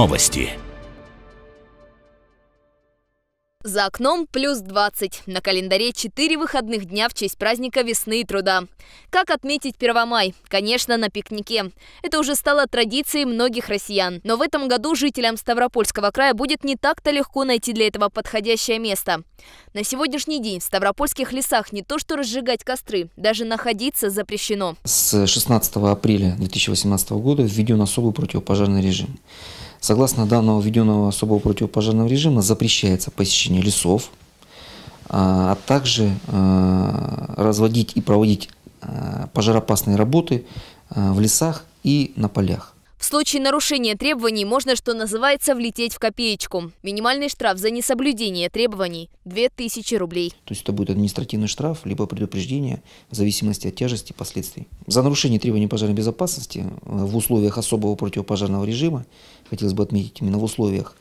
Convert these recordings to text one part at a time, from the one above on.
Новости. За окном плюс 20. На календаре 4 выходных дня в честь праздника весны и труда. Как отметить Первомай? Конечно, на пикнике. Это уже стало традицией многих россиян. Но в этом году жителям Ставропольского края будет не так-то легко найти для этого подходящее место. На сегодняшний день в Ставропольских лесах не то что разжигать костры, даже находиться запрещено. С 16 апреля 2018 года введен особый противопожарный режим. Согласно данного введенного особого противопожарного режима запрещается посещение лесов, а, а также а, разводить и проводить а, пожароопасные работы в лесах и на полях. В случае нарушения требований можно, что называется, влететь в копеечку. Минимальный штраф за несоблюдение требований – 2000 рублей. То есть это будет административный штраф, либо предупреждение в зависимости от тяжести последствий. За нарушение требований пожарной безопасности э, в условиях особого противопожарного режима, хотелось бы отметить именно в условиях,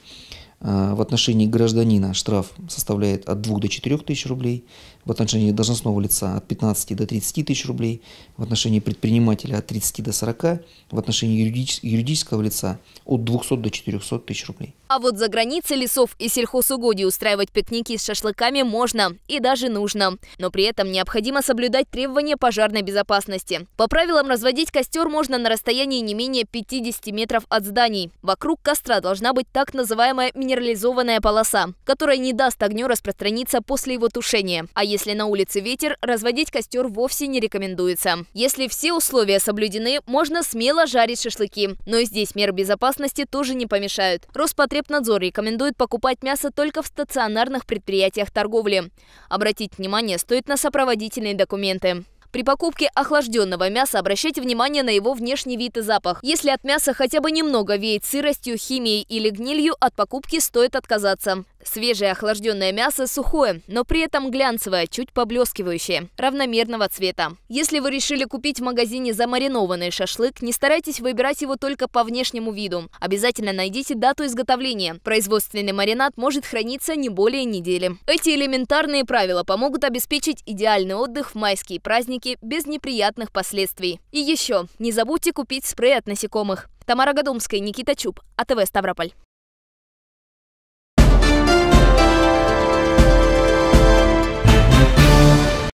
Э, в отношении гражданина штраф составляет от 2 до 4 тысяч рублей, в отношении должностного лица от 15 до 30 тысяч рублей, в отношении предпринимателя от 30 до 40, в отношении юридического лица от 200 до 400 тысяч рублей. А вот за границей лесов и сельхозугодий устраивать пикники с шашлыками можно и даже нужно. Но при этом необходимо соблюдать требования пожарной безопасности. По правилам разводить костер можно на расстоянии не менее 50 метров от зданий. Вокруг костра должна быть так называемая минерализованная полоса, которая не даст огню распространиться после его тушения. А если на улице ветер, разводить костер вовсе не рекомендуется. Если все условия соблюдены, можно смело жарить шашлыки. Но и здесь меры безопасности тоже не помешают. Роспотреб Роспотребнадзор рекомендует покупать мясо только в стационарных предприятиях торговли. Обратить внимание стоит на сопроводительные документы. При покупке охлажденного мяса обращайте внимание на его внешний вид и запах. Если от мяса хотя бы немного веет сыростью, химией или гнилью, от покупки стоит отказаться. Свежее охлажденное мясо сухое, но при этом глянцевое, чуть поблескивающее, равномерного цвета. Если вы решили купить в магазине замаринованный шашлык, не старайтесь выбирать его только по внешнему виду. Обязательно найдите дату изготовления. Производственный маринад может храниться не более недели. Эти элементарные правила помогут обеспечить идеальный отдых в майские праздники без неприятных последствий. И еще, не забудьте купить спрей от насекомых. Тамара Гадомская, Никита Чуб, АТВ Ставрополь.